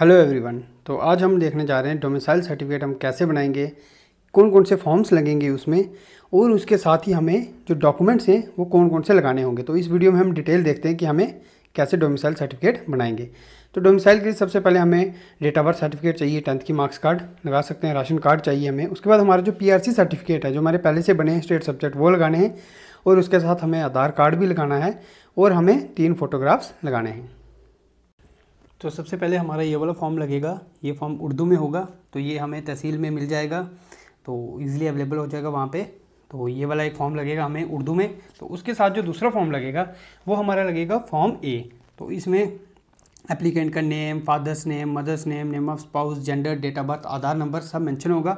hello everyone तो आज हम देखने जा रहे हैं डोमिसाइल सर्टिफिकेट हम कैसे बनाएंगे कौन कौन से फॉर्म्स लगेंगे उसमें और उसके साथ ही हमें जो डॉक्यूमेंट्स हैं वो कौन कौन से लगाने होंगे तो इस वीडियो में हम डिटेल देखते हैं कि हमें कैसे डोमिसाइल सर्टिफिकेट बनाएंगे तो डोमिसाइल के लिए सबसे पहले हमें डेट ऑफ बर्थ सर्टिफिकेट चाहिए टेंथ की मार्क्स कार्ड लगा सकते हैं राशन कार्ड चाहिए हमें उसके बाद हमारा जो पी सर्टिफिकेट है जो हमारे पहले से बने हैं स्टेट सब्जेक्ट वो लगाने हैं और उसके साथ हमें आधार कार्ड भी लगाना है और हमें तीन फोटोग्राफ्स लगाने हैं तो सबसे पहले हमारा ये वाला फॉर्म लगेगा ये फॉर्म उर्दू में होगा तो ये हमें तहसील में मिल जाएगा तो ईज़िली अवेलेबल हो जाएगा वहाँ पर तो ये वाला एक फॉर्म लगेगा हमें उर्दू में तो उसके साथ जो दूसरा फॉर्म लगेगा वो हमारा लगेगा फॉर्म ए तो इसमें एप्लीकेंट का name father's name mother's name name of spouse gender date of birth Aadhaar number सब मेंशन होगा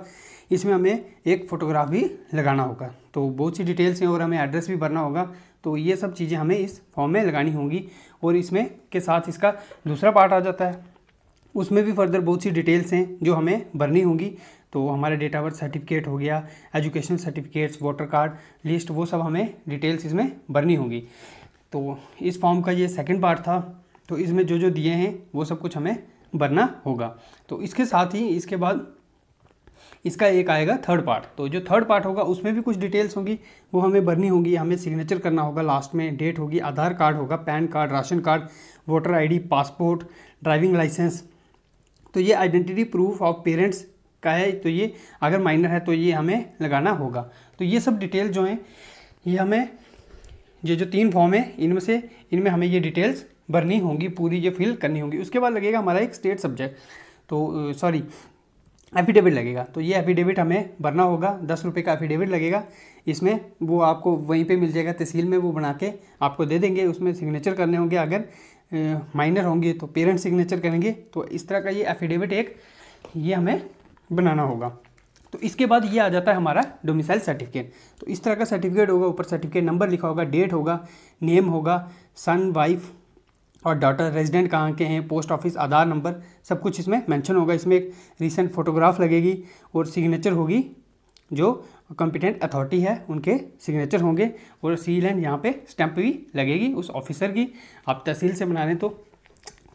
इसमें हमें एक फ़ोटोग्राफ भी लगाना होगा तो बहुत सी डिटेल्स हैं और हमें एड्रेस भी भरना होगा तो ये सब चीज़ें हमें इस फॉर्म में लगानी होंगी और इसमें के साथ इसका दूसरा पार्ट आ जाता है उसमें भी फर्दर बहुत सी डिटेल्स हैं जो हमें भरनी होंगी तो हमारे डेट ऑफ बर्थ सर्टिफिकेट हो गया education certificates voter card list वो सब हमें डिटेल्स इसमें भरनी होगी तो इस फॉर्म का ये सेकेंड पार्ट था तो इसमें जो जो दिए हैं वो सब कुछ हमें भरना होगा तो इसके साथ ही इसके बाद इसका एक आएगा थर्ड पार्ट तो जो थर्ड पार्ट होगा उसमें भी कुछ डिटेल्स होगी वो हमें भरनी होगी हमें सिग्नेचर करना होगा लास्ट में डेट होगी आधार कार्ड होगा PAN card ration card voter ID passport driving licence तो ये आइडेंटिटी प्रूफ ऑफ पेरेंट्स का है तो ये अगर माइनर है तो ये हमें लगाना होगा तो ये सब डिटेल जो हैं ये हमें ये जो तीन फॉर्म है इनमें से इनमें हमें ये डिटेल्स भरनी होंगी पूरी ये फिल करनी होगी उसके बाद लगेगा हमारा एक स्टेट सब्जेक्ट तो सॉरी एफिडेविट लगेगा तो ये एफिडेविट हमें भरना होगा दस रुपये का एफिडेविट लगेगा इसमें वो आपको वहीं पे मिल जाएगा तहसील में वो बना के आपको दे देंगे उसमें सिग्नेचर करने होंगे अगर माइनर होंगे तो पेरेंट्स सिग्नेचर करेंगे तो इस तरह का ये एफिडेविट एक ये हमें बनाना होगा तो इसके बाद ये आ जाता है हमारा डोमिसाइल सर्टिफिकेट तो इस तरह का सर्टिफिकेट होगा ऊपर सर्टिफिकेट नंबर लिखा होगा डेट होगा नेम होगा सन वाइफ और डॉटर रेजिडेंट कहाँ के हैं पोस्ट ऑफिस आधार नंबर सब कुछ इसमें मेंशन होगा इसमें एक रिसेंट फोटोग्राफ लगेगी और सिग्नेचर होगी जो कॉम्पिटेंट अथॉरिटी है उनके सिग्नेचर होंगे और सील एंड यहाँ पे स्टैंप भी लगेगी उस ऑफिसर की आप तहसील से बना रहे तो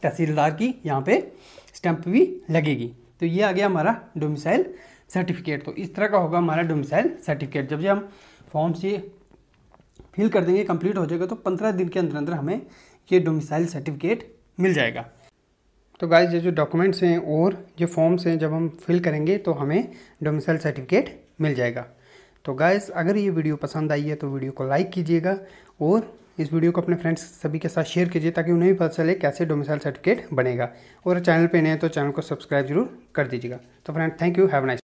तहसीलदार की यहाँ पर स्टैंप भी लगेगी तो ये आ गया हमारा डोमिसाइल सर्टिफिकेट तो इस तरह का होगा हमारा डोमिसाइल सर्टिफिकेट जब जब हम फॉर्म से फिल कर देंगे कंप्लीट हो जाएगा तो पंद्रह दिन के अंदर अंदर हमें ये डोमिसाइल सर्टिफिकेट मिल जाएगा तो गाइज ये जो डॉक्यूमेंट्स हैं और जो फॉर्म्स हैं जब हम फिल करेंगे तो हमें डोमिसाइल सर्टिफिकेट मिल जाएगा तो गाइज अगर ये वीडियो पसंद आई है तो वीडियो को लाइक कीजिएगा और इस वीडियो को अपने फ्रेंड्स सभी के साथ शेयर कीजिए ताकि उन्हें भी पता चले कैसे डोमिसाइल सर्टिफिकेट बनेगा और चैनल पे नए तो चैनल को सब्सक्राइब जरूर कर दीजिएगा तो friend thank you have nice